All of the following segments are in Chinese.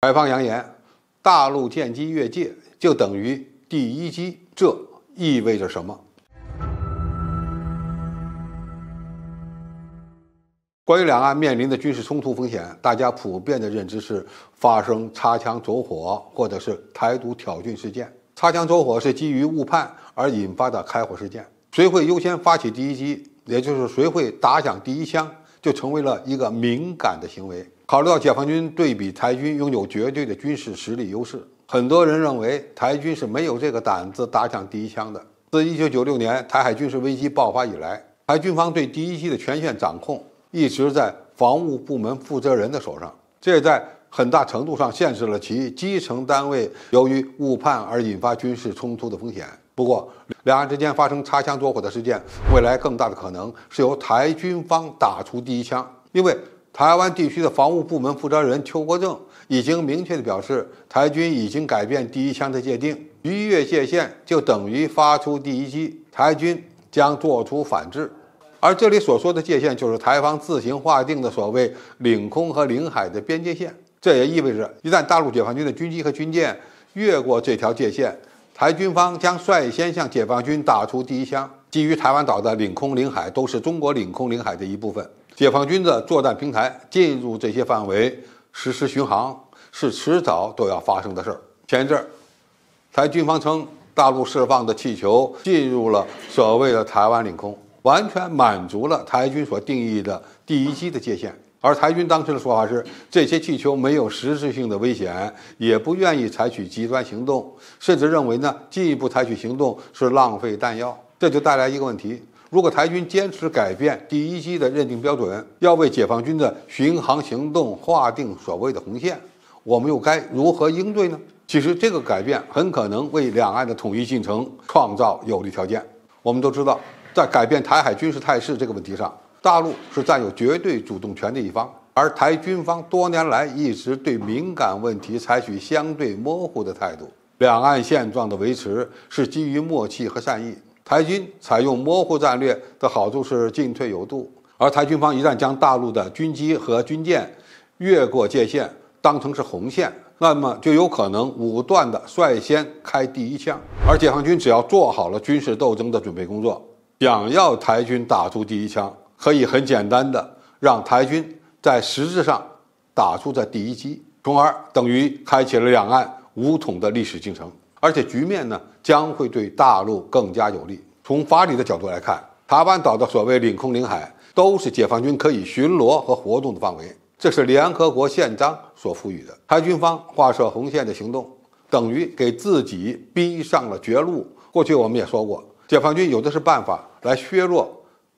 白方扬言，大陆舰机越界就等于第一击，这意味着什么？关于两岸面临的军事冲突风险，大家普遍的认知是发生擦枪走火或者是台独挑衅事件。擦枪走火是基于误判而引发的开火事件，谁会优先发起第一击，也就是谁会打响第一枪，就成为了一个敏感的行为。考虑到解放军对比台军拥有绝对的军事实力优势，很多人认为台军是没有这个胆子打响第一枪的。自1996年台海军事危机爆发以来，台军方对第一期的权限掌控一直在防务部门负责人的手上，这也在很大程度上限制了其基层单位由于误判而引发军事冲突的风险。不过，两岸之间发生擦枪走火的事件，未来更大的可能是由台军方打出第一枪，因为。台湾地区的防务部门负责人邱国正已经明确地表示，台军已经改变第一枪的界定，逾越界限就等于发出第一击，台军将做出反制。而这里所说的界限，就是台方自行划定的所谓领空和领海的边界线。这也意味着，一旦大陆解放军的军机和军舰越过这条界限，台军方将率先向解放军打出第一枪。基于台湾岛的领空、领海都是中国领空、领海的一部分。解放军的作战平台进入这些范围实施巡航，是迟早都要发生的事儿。前一阵儿，台军方称大陆释放的气球进入了所谓的台湾领空，完全满足了台军所定义的第一期的界限。而台军当时的说法是，这些气球没有实质性的危险，也不愿意采取极端行动，甚至认为呢，进一步采取行动是浪费弹药。这就带来一个问题。如果台军坚持改变第一击的认定标准，要为解放军的巡航行动划定所谓的红线，我们又该如何应对呢？其实，这个改变很可能为两岸的统一进程创造有利条件。我们都知道，在改变台海军事态势这个问题上，大陆是占有绝对主动权的一方，而台军方多年来一直对敏感问题采取相对模糊的态度。两岸现状的维持是基于默契和善意。台军采用模糊战略的好处是进退有度，而台军方一旦将大陆的军机和军舰越过界限当成是红线，那么就有可能武断的率先开第一枪。而解放军只要做好了军事斗争的准备工作，想要台军打出第一枪，可以很简单的让台军在实质上打出这第一击，从而等于开启了两岸武统的历史进程。而且局面呢？将会对大陆更加有利。从法理的角度来看，台湾岛的所谓领空、领海都是解放军可以巡逻和活动的范围，这是联合国宪章所赋予的。台军方画设红线的行动，等于给自己逼上了绝路。过去我们也说过，解放军有的是办法来削弱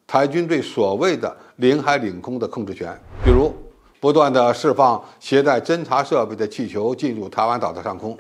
台军对所谓的领海、领空的控制权，比如不断的释放携带侦察设备的气球进入台湾岛的上空，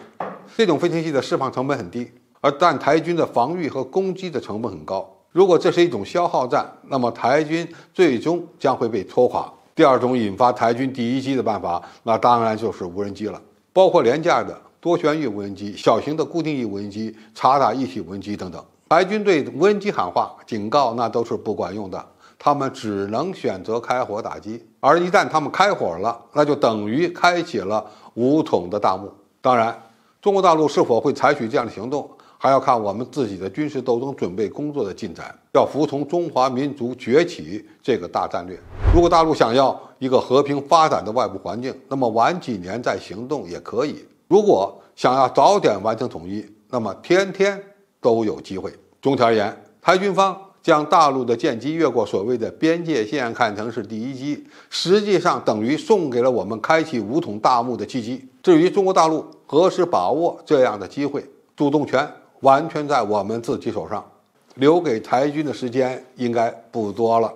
这种飞行器的释放成本很低。而但台军的防御和攻击的成本很高。如果这是一种消耗战，那么台军最终将会被拖垮。第二种引发台军第一击的办法，那当然就是无人机了，包括廉价的多旋翼无人机、小型的固定翼无人机、察打一体无人机等等。台军对无人机喊话、警告，那都是不管用的，他们只能选择开火打击。而一旦他们开火了，那就等于开启了五统的大幕。当然，中国大陆是否会采取这样的行动？还要看我们自己的军事斗争准备工作的进展，要服从中华民族崛起这个大战略。如果大陆想要一个和平发展的外部环境，那么晚几年再行动也可以；如果想要早点完成统一，那么天天都有机会。总体而言，台军方将大陆的舰机越过所谓的边界线看成是第一击，实际上等于送给了我们开启武统大幕的契机。至于中国大陆何时把握这样的机会，主动权。完全在我们自己手上，留给台军的时间应该不多了。